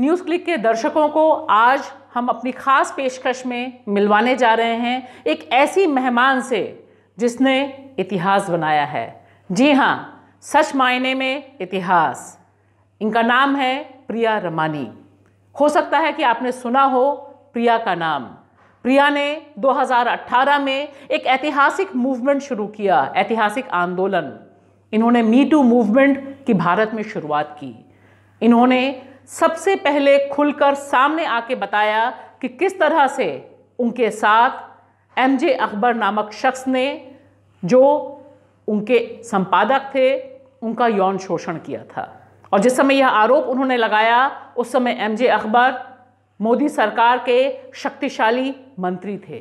News click के दर्शकों को आज हम अपनी ख़ास पेशकश में मिलवाने जा रहे हैं एक ऐसी मेहमान से जिसने इतिहास बनाया है जी हाँ सच मायने में इतिहास इनका नाम है प्रिया रमानी हो सकता है कि आपने सुना हो प्रिया का नाम प्रिया ने 2018 में एक ऐतिहासिक मूवमेंट शुरू किया ऐतिहासिक आंदोलन इन्होंने मी टू मूवमेंट की भारत में शुरुआत की इन्होंने सबसे पहले खुलकर सामने आके बताया कि किस तरह से उनके साथ एम जे अकबर नामक शख्स ने जो उनके संपादक थे उनका यौन शोषण किया था और जिस समय यह आरोप उन्होंने लगाया उस समय एम जे अकबर मोदी सरकार के शक्तिशाली मंत्री थे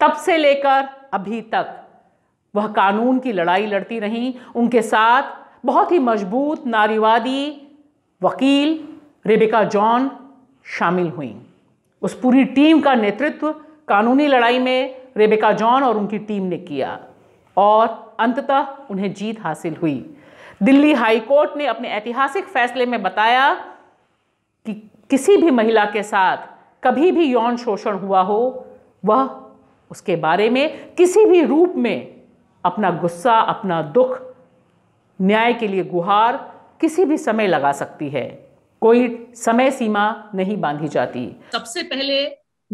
तब से लेकर अभी तक वह कानून की लड़ाई लड़ती रहीं उनके साथ बहुत ही मजबूत नारीवादी वकील रेबिका जॉन शामिल हुई उस पूरी टीम का नेतृत्व कानूनी लड़ाई में रेबिका जॉन और उनकी टीम ने किया और अंततः उन्हें जीत हासिल हुई दिल्ली हाई कोर्ट ने अपने ऐतिहासिक फैसले में बताया कि किसी भी महिला के साथ कभी भी यौन शोषण हुआ हो वह उसके बारे में किसी भी रूप में अपना गुस्सा अपना दुख न्याय के लिए गुहार किसी भी समय लगा सकती है कोई समय सीमा नहीं बांधी जाती सबसे पहले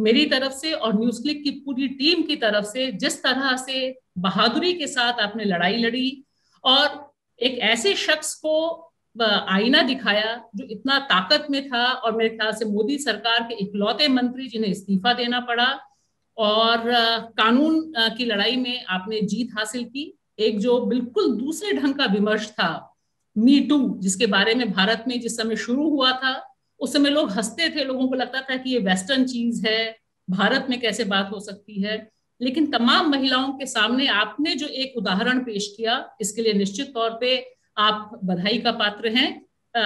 मेरी तरफ से और न्यूज क्लिक की पूरी टीम की तरफ से जिस तरह से बहादुरी के साथ आपने लड़ाई लड़ी और एक ऐसे शख्स को आईना दिखाया जो इतना ताकत में था और मेरे ख्याल से मोदी सरकार के इकलौते मंत्री जिन्हें इस्तीफा देना पड़ा और कानून की लड़ाई में आपने जीत हासिल की एक जो बिल्कुल दूसरे ढंग का विमर्श था मी टू जिसके बारे में भारत में जिस समय शुरू हुआ था उस समय लोग हंसते थे लोगों को लगता था कि ये वेस्टर्न चीज है भारत में कैसे बात हो सकती है लेकिन तमाम महिलाओं के सामने आपने जो एक उदाहरण पेश किया इसके लिए निश्चित तौर पे आप बधाई का पात्र हैं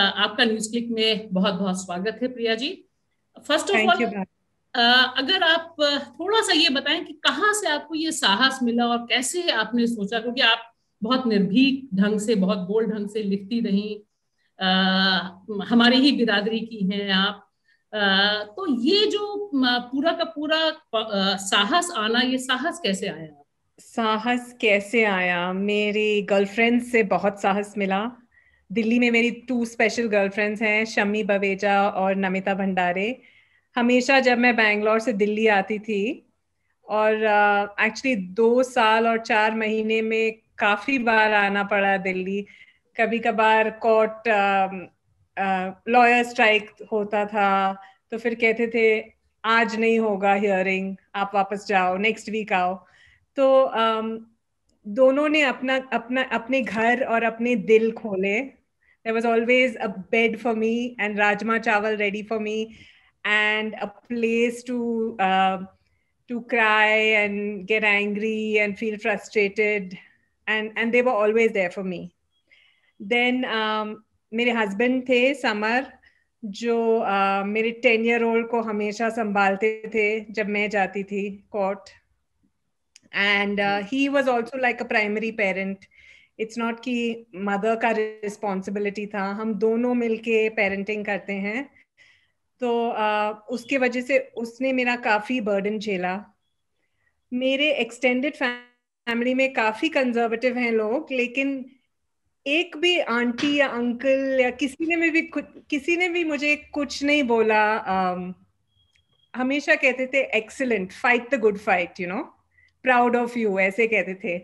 आपका न्यूज क्लिक में बहुत बहुत स्वागत है Priya ji first of all अगर आप थोड़ा सा ये बताएं कि कहाँ से आपको ये साहस मिला और कैसे आपने सोचा क्योंकि आप बहुत निर्भीक ढंग से बहुत बोल ढंग से लिखती आ, हमारे ही बिरादरी की हैं आप आ, तो ये जो पूरा का पूरा आ, साहस आना ये साहस कैसे आया साहस कैसे आया मेरे गर्लफ्रेंड से बहुत साहस मिला दिल्ली में मेरी टू स्पेशल गर्लफ्रेंड्स हैं शमी बवेजा और नमिता भंडारे हमेशा जब मैं बैंगलोर से दिल्ली आती थी और एक्चुअली uh, दो साल और चार महीने में काफी बार आना पड़ा दिल्ली कभी कभार कोर्ट लॉयर स्ट्राइक होता था तो फिर कहते थे आज नहीं होगा हियरिंग आप वापस जाओ नेक्स्ट वीक आओ तो um, दोनों ने अपना अपना अपने घर और अपने दिल खोले there was always a bed for me and rajma chawal ready for me and a place to to cry and get angry and feel frustrated and and they were always there for me then um, मेरे husband थे समर जो uh, मेरे ten year old को हमेशा संभालते थे जब मैं जाती थी court and he was also like a primary parent it's not कि मदर का रिस्पॉन्सिबिलिटी था हम दोनों मिलके पेरेंटिंग करते हैं तो uh, उसके वजह से उसने मेरा काफ़ी बर्डन झेला मेरे एक्सटेंडेड फैमिली फैमिली में काफी कंजर्वेटिव हैं लोग लेकिन एक भी आंटी या अंकल या किसी ने भी किसी ने भी मुझे कुछ नहीं बोला um, हमेशा कहते थे excellent fight the good fight you know proud of you ऐसे कहते थे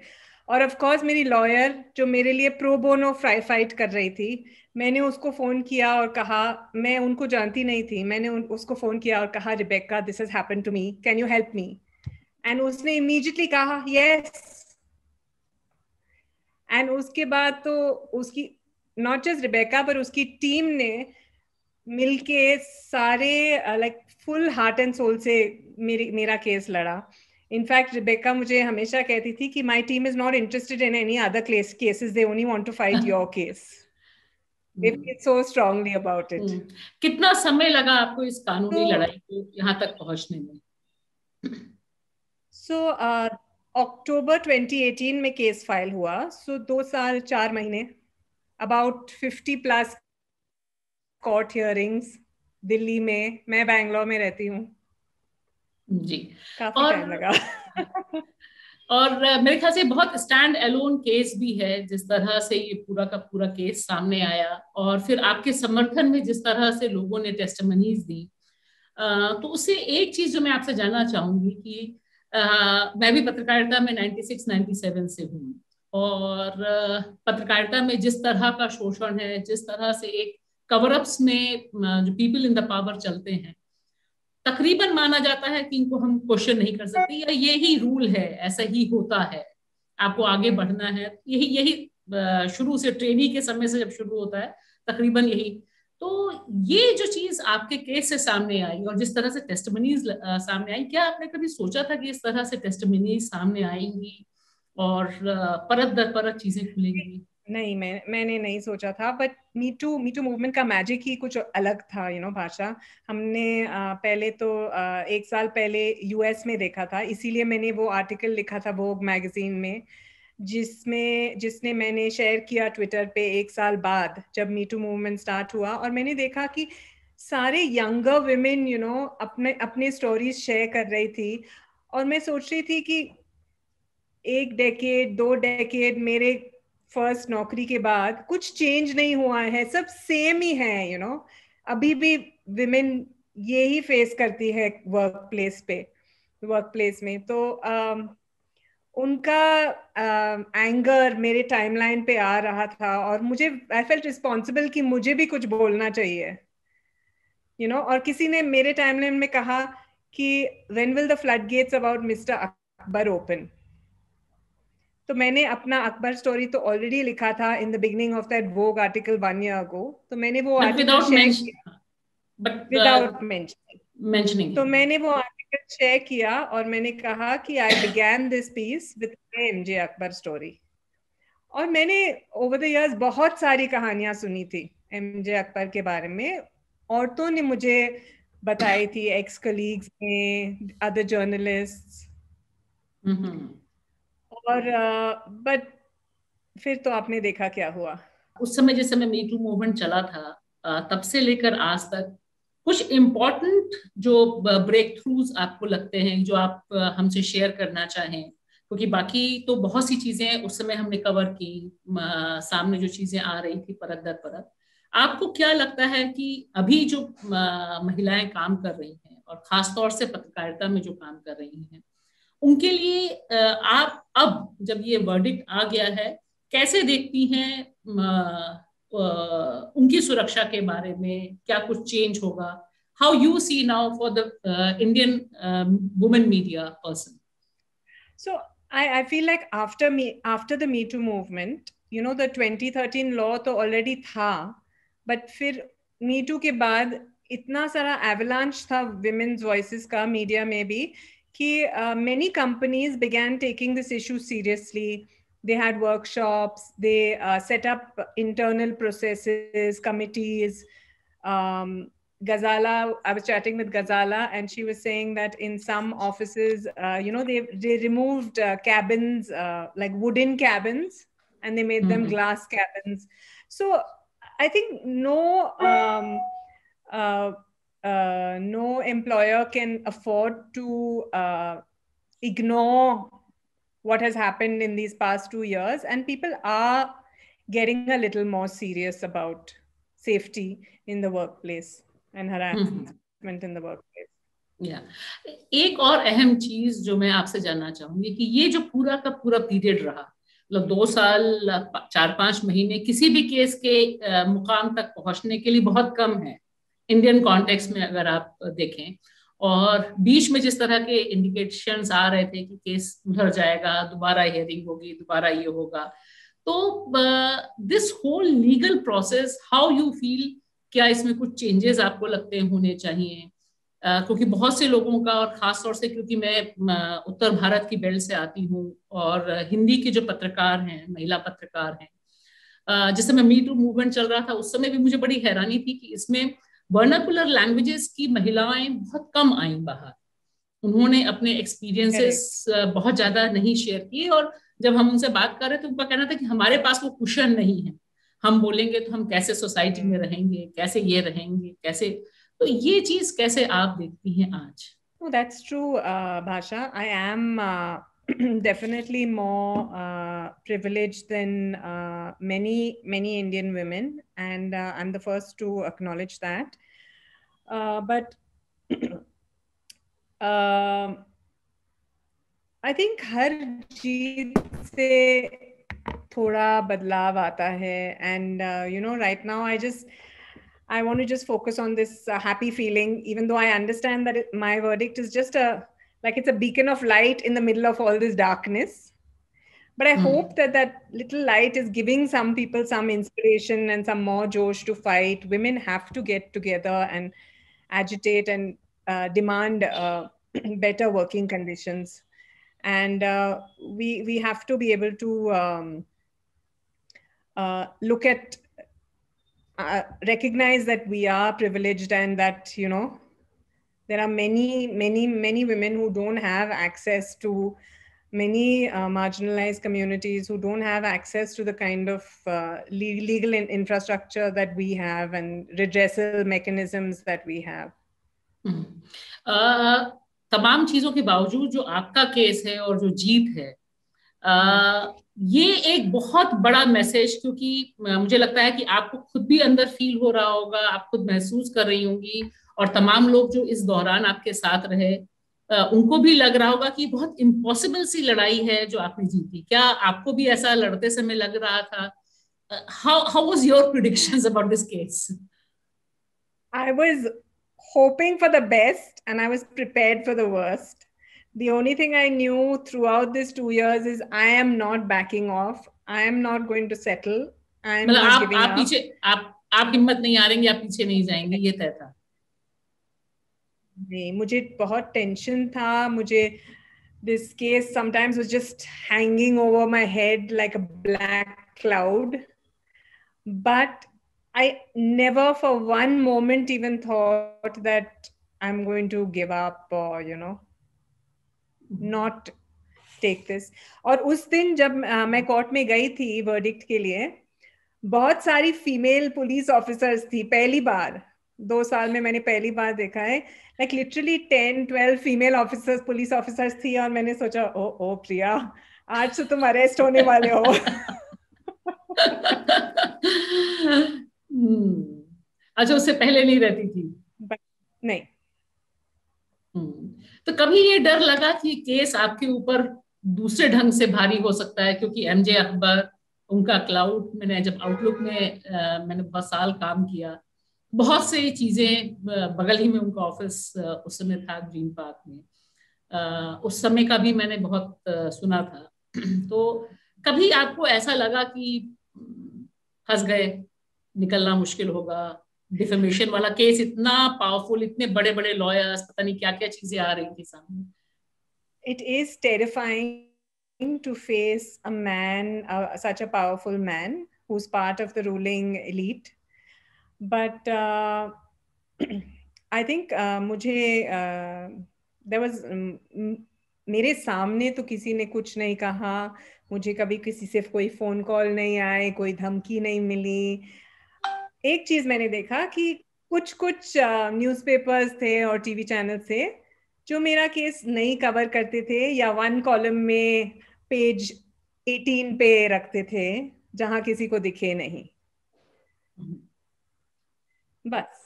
और ऑफ कोर्स मेरी लॉयर जो मेरे लिए प्रो बोनो फ्राई फाइट कर रही थी मैंने उसको फ़ोन किया और कहा मैं उनको जानती नहीं थी मैंने उसको फ़ोन किया और कहा Rebecca this has happen to me can you help me and उसने इमीजिएटली कहा यस yes. एंड उसके बाद तो उसकी नॉट जस्ट रिबेका पर उसकी टीम ने मिलके सारे like full heart and soul से मेरी मेरा केस लड़ा इनफैक्ट रिबेका मुझे हमेशा कहती थी कि my team is not interested in any other case cases they only want to fight your case so strongly about it कितना समय लगा आपको इस कानूनी so, तो लड़ाई को यहाँ तक पहुंचने में सो अक्टूबर 2018 में केस फाइल हुआ सो so दो साल चार महीने about 50 plus court hearings Delhi में मैं बैंगलोर में रहती हूँ जी काफी और, टाइम लगा और मेरे ख्याल से बहुत स्टैंड अलोन केस भी है जिस तरह से ये पूरा का पूरा केस सामने आया और फिर आपके समर्थन में जिस तरह से लोगों ने टेस्टमनीज दी तो उससे एक चीज जो मैं आपसे जानना चाहूंगी कि मैं भी पत्रकारिता में 96 97 से हूँ और पत्रकारिता में जिस तरह का शोषण है जिस तरह से एक अप्स में जो पीपल इन द पावर चलते हैं तकरीबन माना जाता है कि इनको हम क्वेश्चन नहीं कर सकते या यही रूल है ऐसा ही होता है आपको आगे बढ़ना है यही यही शुरू से ट्रेनिंग के समय से जब शुरू होता है तकरीबन यही तो ये जो चीज आपके केस से सामने आई और जिस तरह से टेस्टमनीज सामने आई क्या आपने कभी सोचा था कि इस तरह से टेस्टमनीज सामने आएंगी और परत दर परत चीजें खुलेंगी नहीं मैं मैंने नहीं सोचा था but me too me too movement का मैजिक ही कुछ अलग था यू you नो know, भाषा हमने आ, पहले तो आ, एक साल पहले यूएस में देखा था इसीलिए मैंने वो आर्टिकल लिखा था वोग मैगजीन में जिसमें जिसने मैंने शेयर किया ट्विटर पे एक साल बाद जब मीटू मूवमेंट स्टार्ट हुआ और मैंने देखा कि सारे यंगर वेमेन यू नो अपने अपने स्टोरीज शेयर कर रही थी और मैं सोच रही थी कि एक डेकेड दो डेकेड मेरे फर्स्ट नौकरी के बाद कुछ चेंज नहीं हुआ है सब सेम ही है यू you नो know? अभी भी विमेन ये ही फेस करती है वर्क प्लेस पे वर्क प्लेस में तो uh, उनका एंगर uh, मेरे टाइमलाइन पे आ रहा था और मुझे आई फेल्ट रिस्पॉन्सिबल कि मुझे भी कुछ बोलना चाहिए यू you नो know? और किसी ने मेरे टाइमलाइन में कहा कि when will the flood gates about mister Akbar open तो मैंने अपना अकबर स्टोरी तो ऑलरेडी लिखा था in the beginning of that Vogue article one year ago तो मैंने वो आर्टिकल विदाउट मेंशनिंग तो मैंने वो आर्टिकल शेयर किया और मैंने कहा कि I began this piece with M J Akbar story और मैंने ओवर द इयर्स बहुत सारी कहानियां सुनी थी एम जे अकबर के बारे में औरतों ने मुझे बताई थी एक्स कलीग्स ने अदर जर्नलिस्ट हम्म। और बट uh, फिर तो आपने देखा क्या हुआ उस समय जिस समय मीटू टू मूवमेंट चला था तब से लेकर आज तक कुछ इम्पोर्टेंट जो ब्रेक थ्रूज आपको लगते हैं जो आप हमसे शेयर करना चाहें क्योंकि बाकी तो बहुत सी चीजें उस समय हमने कवर की सामने जो चीजें आ रही थी परत दर परत आपको क्या लगता है कि अभी जो महिलाएं काम कर रही हैं और खासतौर से पत्रकारिता में जो काम कर रही हैं उनके लिए आप अब जब ये वर्डिक्ट आ गया है कैसे देखती हैं उनकी सुरक्षा के बारे में क्या कुछ चेंज होगा how you see now for the Indian women media person so I I feel like after after the me too movement you know the 2013 law तो ऑलरेडी था बट फिर मी टू के बाद इतना सारा एवलांच था women's voices का media में भी कि many companies began taking this issue seriously they had workshops, they uh, set up internal processes, committees. Um, I was chatting with Gazala, and she was saying that in some offices, uh, you know, they, they removed uh, cabins, uh, like wooden cabins, and they made mm-hmm. them glass cabins. So I think no. Um, uh, uh, no employer can afford to ignore what has happened in these past two years, and people are getting a little more serious about safety in the workplace and harassment mm-hmm. in the workplace. या एक और अहम चीज जो मैं आपसे जानना चाहूंगी कि ये जो पूरा का पूरा पीरियड रहा मतलब दो साल चार पांच महीने किसी भी केस के मुकाम तक पहुंचने के लिए बहुत कम है इंडियन कॉन्टेक्स्ट में अगर आप देखें और बीच में जिस तरह के इंडिकेशन आ रहे थे कि केस उधर जाएगा दोबारा हियरिंग होगी दोबारा ये होगा तो this whole legal process how you feel क्या इसमें कुछ चेंजेस आपको लगते होने चाहिए Uh, क्योंकि बहुत से लोगों का और खास तौर से क्योंकि मैं उत्तर भारत की बेल्ट से आती हूँ और हिंदी के जो पत्रकार हैं महिला पत्रकार हैं uh, जिस समय मी टू मूवमेंट चल रहा था उस समय भी मुझे बड़ी हैरानी थी कि इसमें वर्नाकुलर लैंग्वेजेस की महिलाएं बहुत कम आई बाहर उन्होंने अपने एक्सपीरियंसेस बहुत ज्यादा नहीं शेयर किए और जब हम उनसे बात कर रहे थे उनका कहना था कि हमारे पास वो कुशन नहीं है हम बोलेंगे तो हम कैसे सोसाइटी में रहेंगे कैसे ये रहेंगे कैसे तो ये चीज कैसे आप देखती हैं आज that's true Bhasha I am definitely more uh, privileged than uh, many many Indian women, and uh, I'm the first to acknowledge that. Uh, but um, I think हर जीत से थोड़ा बदलाव आता and uh, you know, right now I just I want to just focus on this uh, happy feeling, even though I understand that it, my verdict is just a like it's a beacon of light in the middle of all this darkness but i mm. hope that that little light is giving some people some inspiration and some more josh to fight women have to get together and agitate and uh, demand uh, better working conditions and uh, we we have to be able to um, uh, look at uh, recognize that we are privileged and that you know there are many many many women who don't have access to many uh, marginalized communities who don't have access to the kind of uh, le- legal in infrastructure that we have and redressal mechanisms that we have hmm. uh, तमाम चीजों के बावजूद जो आपका case है और जो जीत है आ, ये एक बहुत बड़ा मैसेज क्योंकि मुझे लगता है कि आपको खुद भी अंदर फील हो रहा होगा आप खुद महसूस कर रही होंगी और तमाम लोग जो इस दौरान आपके साथ रहे उनको भी लग रहा होगा कि बहुत इम्पॉसिबल सी लड़ाई है जो आपने जीती क्या आपको भी ऐसा लड़ते समय लग रहा था how how was your predictions about this case I was hoping for the best and I was prepare for the worst the only thing I knew throughout this two years is I am not backing off I am not going to settle I am not giving up आप आप पीछे आप आप हिम्मत नहीं हारेंगे आप पीछे नहीं जाएंगे ये तय था नहीं मुझे बहुत टेंशन था मुझे this case sometimes was just hanging over my head like a black cloud but I never for one moment even thought that I am going to give up you know not take this और उस दिन जब uh, मैं court में गई थी verdict के लिए बहुत सारी फीमेल पुलिस ऑफिसर्स थी पहली बार दो साल में मैंने पहली बार देखा है like literally ten twelve female officers police officers थी और मैंने सोचा ओ ओ प्रिया आज से तो तुम अरेस्ट होने वाले हो हम्म। अच्छा उससे पहले नहीं रहती थी नहीं हम्म। तो कभी ये डर लगा कि केस आपके ऊपर दूसरे ढंग से भारी हो सकता है क्योंकि एमजे अकबर उनका क्लाउड मैंने जब आउटलुक में आ, मैंने बहुत साल काम किया बहुत सारी चीजें बगल ही में उनका ऑफिस उस समय था ग्रीन पार्क में उस समय का भी मैंने बहुत सुना था तो कभी आपको ऐसा लगा कि फंस हम्म, गए निकलना मुश्किल होगा डिफेमेशन वाला केस इतना पावरफुल इतने बड़े बड़े लॉयर्स पता नहीं क्या क्या चीजें आ रही थी सामने it is terrifying to face a man such a powerful man is part of the ruling elite but I think मुझे देर uh, वॉज um, मेरे सामने तो किसी ने कुछ नहीं कहा मुझे कभी किसी से कोई फोन कॉल नहीं आए कोई धमकी नहीं मिली एक चीज मैंने देखा कि कुछ कुछ न्यूज़पेपर्स थे और टीवी चैनल थे जो मेरा केस नहीं कवर करते थे या वन कॉलम में पेज 18 पे रखते थे जहां किसी को दिखे नहीं बस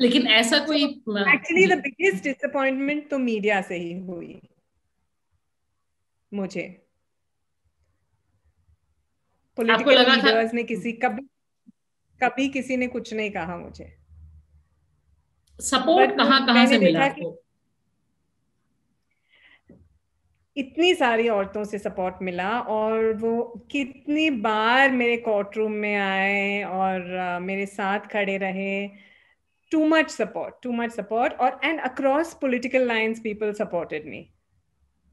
लेकिन ऐसा कोई एक्चुअली द बिगेस्ट डिसअपॉइंटमेंट तो मीडिया से ही हुई मुझे आपको लगा था ने किसी हम्म। कभी कभी किसी ने कुछ नहीं कहा मुझे सपोर्ट कहाँ कहाँ से मिला आपको इतनी सारी औरतों से सपोर्ट मिला और वो कितनी बार मेरे कोर्ट रूम में आए और uh, मेरे साथ खड़े रहे too much support too much support और and across political lines people supported me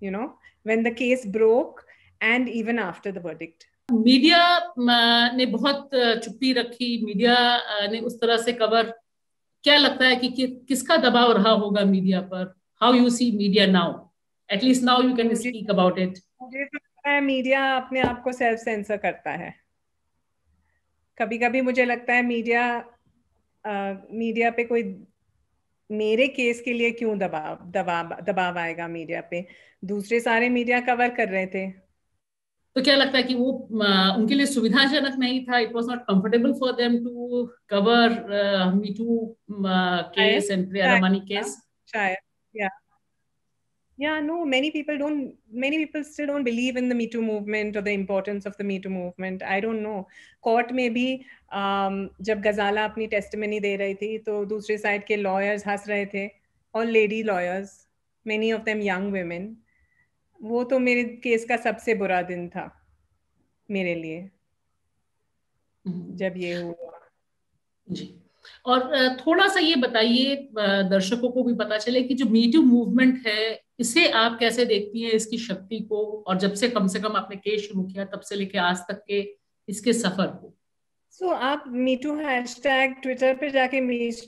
you know when the case broke and even after the verdict media ने बहुत uh, चुप्पी रखी मीडिया uh, ने उस तरह से कवर क्या लगता है कि, कि किसका दबाव रहा होगा मीडिया पर how you see media now at least now you can speak about it मुझे मीडिया तो अपने आप को सेल्फ सेंसर करता है कभी कभी मुझे लगता है मीडिया मीडिया पे कोई मेरे केस के लिए क्यों दबाव दबाव दबाव आएगा मीडिया पे दूसरे सारे मीडिया कवर कर रहे थे तो क्या लगता है कि वो आ, उनके लिए सुविधाजनक नहीं था it was not comfortable for them to cover me too case and Priya Ramani case शायद या yeah no many people don't many people still don't believe in the me too movement or the importance of the me too movement i don't know court may be, um, जब गजाला अपनी testimony दे रही थी तो दूसरे side के lawyers हंस रहे थे और lady lawyers, many of them young women, वो तो मेरे केस का सबसे बुरा दिन था मेरे लिए जब ये हुआ जी और थोड़ा सा ये बताइए दर्शकों को भी पता चले कि जो मीटू मूवमेंट है इसे आप कैसे देखती हैं इसकी शक्ति को और जब से कम से कम आपने केस शुरू किया तब से लेके आज तक के इसके सफर को सो so, आप मीटू हैश टैग ट्विटर पर जाके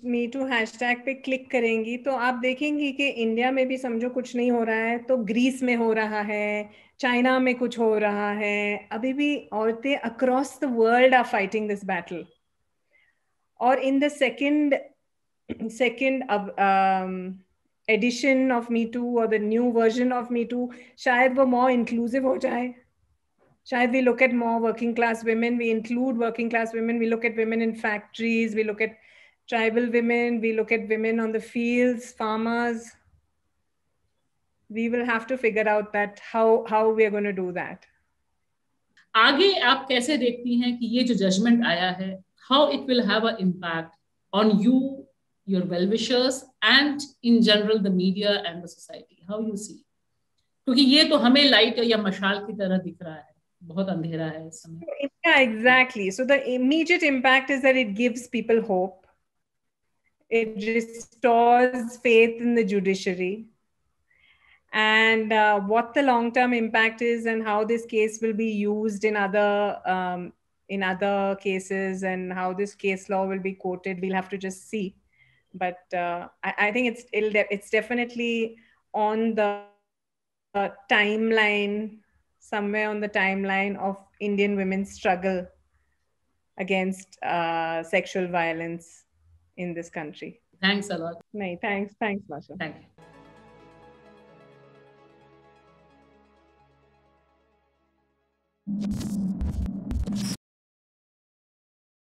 मीटू हैश टैग पे क्लिक करेंगी तो आप देखेंगी कि इंडिया में भी समझो कुछ नहीं हो रहा है तो ग्रीस में हो रहा है चाइना में कुछ हो रहा है अभी भी औरतें across the world are fighting this battle or in the second second um, edition of me too or the new version of me too shayad wo more inclusive ho jaye Shayad we look at more working class women, we include working class women, we look at women in factories, we look at tribal women, we look at women on the fields, farmers. We will have to figure out that how how we are going to do that. आगे आप कैसे देखती हैं कि ये जो judgement आया है how it will have an impact on you, your well-wishers, and in general the media and the society. How you see? क्योंकि ये तो हमें लाइट या मशाल की तरह दिख रहा है बहुत अंधेरा है इस समय yeah exactly so the immediate impact is that it gives people hope it restores faith in the judiciary and uh, what the long term impact is and how this case will be used in other um, in other cases and how this case law will be quoted we'll have to just see but uh, I, I, think it's de- it's definitely on the uh, timeline somewhere on the timeline of indian women's struggle against uh, sexual violence in this country thanks a lot no, thanks thanks Masha. thank you Thank you.